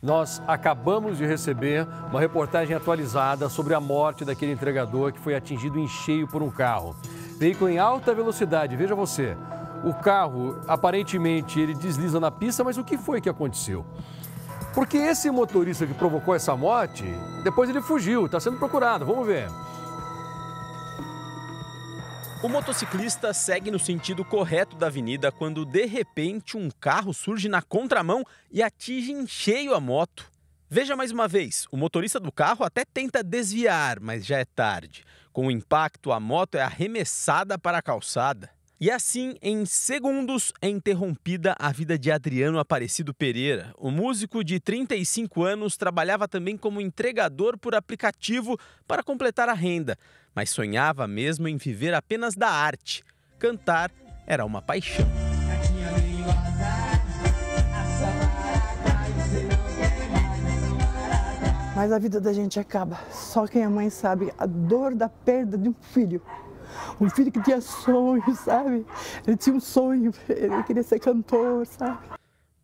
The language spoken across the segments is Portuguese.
Nós acabamos de receber uma reportagem atualizada sobre a morte daquele entregador que foi atingido em cheio por um carro. Veículo em alta velocidade, veja você. O carro, aparentemente, ele desliza na pista, mas o que foi que aconteceu? Porque esse motorista que provocou essa morte, depois ele fugiu, está sendo procurado, vamos ver. O motociclista segue no sentido correto da avenida quando de repente um carro surge na contramão e atinge em cheio a moto. Veja mais uma vez, o motorista do carro até tenta desviar, mas já é tarde. Com o impacto, a moto é arremessada para a calçada. E assim, em segundos, é interrompida a vida de Adriano Aparecido Pereira. O músico de 35 anos trabalhava também como entregador por aplicativo para completar a renda mas sonhava mesmo em viver apenas da arte. Cantar era uma paixão. Mas a vida da gente acaba. Só quem é mãe sabe a dor da perda de um filho. Um filho que tinha sonhos, sabe? Ele tinha um sonho, ele queria ser cantor, sabe?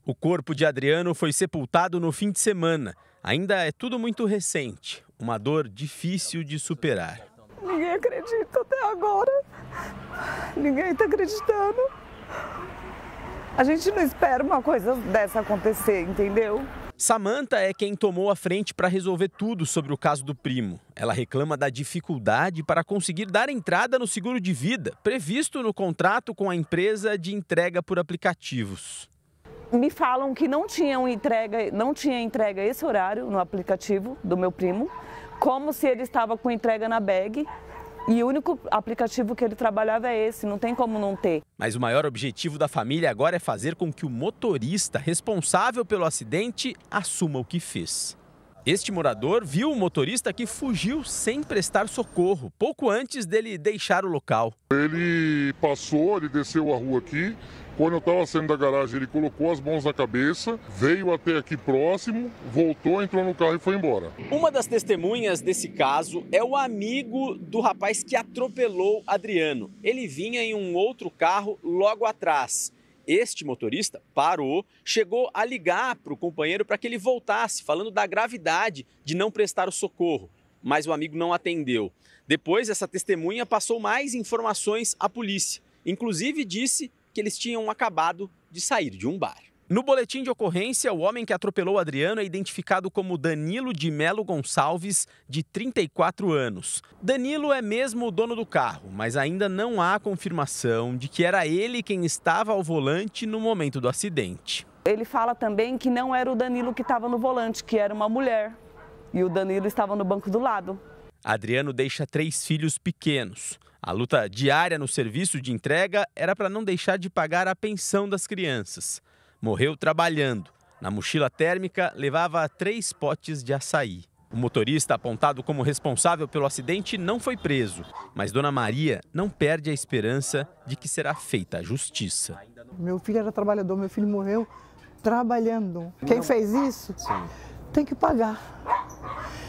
O corpo de Adriano foi sepultado no fim de semana. Ainda é tudo muito recente, uma dor difícil de superar. Ninguém acredita até agora. Ninguém está acreditando. A gente não espera uma coisa dessa acontecer, entendeu? Samantha é quem tomou a frente para resolver tudo sobre o caso do primo. Ela reclama da dificuldade para conseguir dar entrada no seguro de vida, previsto no contrato com a empresa de entrega por aplicativos. Me falam que não tinham entrega, não tinha entrega esse horário no aplicativo do meu primo como se ele estava com entrega na bag. E o único aplicativo que ele trabalhava é esse, não tem como não ter. Mas o maior objetivo da família agora é fazer com que o motorista responsável pelo acidente assuma o que fez. Este morador viu o motorista que fugiu sem prestar socorro, pouco antes dele deixar o local. Ele passou, ele desceu a rua aqui. Quando eu estava saindo da garagem, ele colocou as mãos na cabeça, veio até aqui próximo, voltou, entrou no carro e foi embora. Uma das testemunhas desse caso é o amigo do rapaz que atropelou Adriano. Ele vinha em um outro carro logo atrás. Este motorista parou, chegou a ligar para o companheiro para que ele voltasse, falando da gravidade de não prestar o socorro, mas o amigo não atendeu. Depois, essa testemunha passou mais informações à polícia, inclusive disse que eles tinham acabado de sair de um bar. No boletim de ocorrência, o homem que atropelou Adriano é identificado como Danilo de Melo Gonçalves, de 34 anos. Danilo é mesmo o dono do carro, mas ainda não há confirmação de que era ele quem estava ao volante no momento do acidente. Ele fala também que não era o Danilo que estava no volante, que era uma mulher. E o Danilo estava no banco do lado. Adriano deixa três filhos pequenos. A luta diária no serviço de entrega era para não deixar de pagar a pensão das crianças. Morreu trabalhando. Na mochila térmica levava três potes de açaí. O motorista, apontado como responsável pelo acidente, não foi preso. Mas Dona Maria não perde a esperança de que será feita a justiça. Meu filho era trabalhador, meu filho morreu trabalhando. Quem fez isso tem que pagar.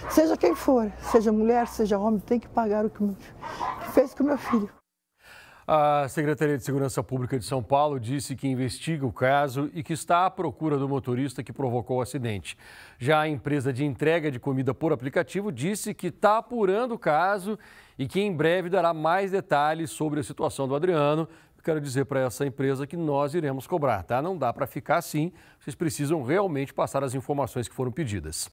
Seja quem for, seja mulher, seja homem, tem que pagar o que fez com o meu filho. A Secretaria de Segurança Pública de São Paulo disse que investiga o caso e que está à procura do motorista que provocou o acidente. Já a empresa de entrega de comida por aplicativo disse que está apurando o caso e que em breve dará mais detalhes sobre a situação do Adriano. Quero dizer para essa empresa que nós iremos cobrar, tá? Não dá para ficar assim. Vocês precisam realmente passar as informações que foram pedidas.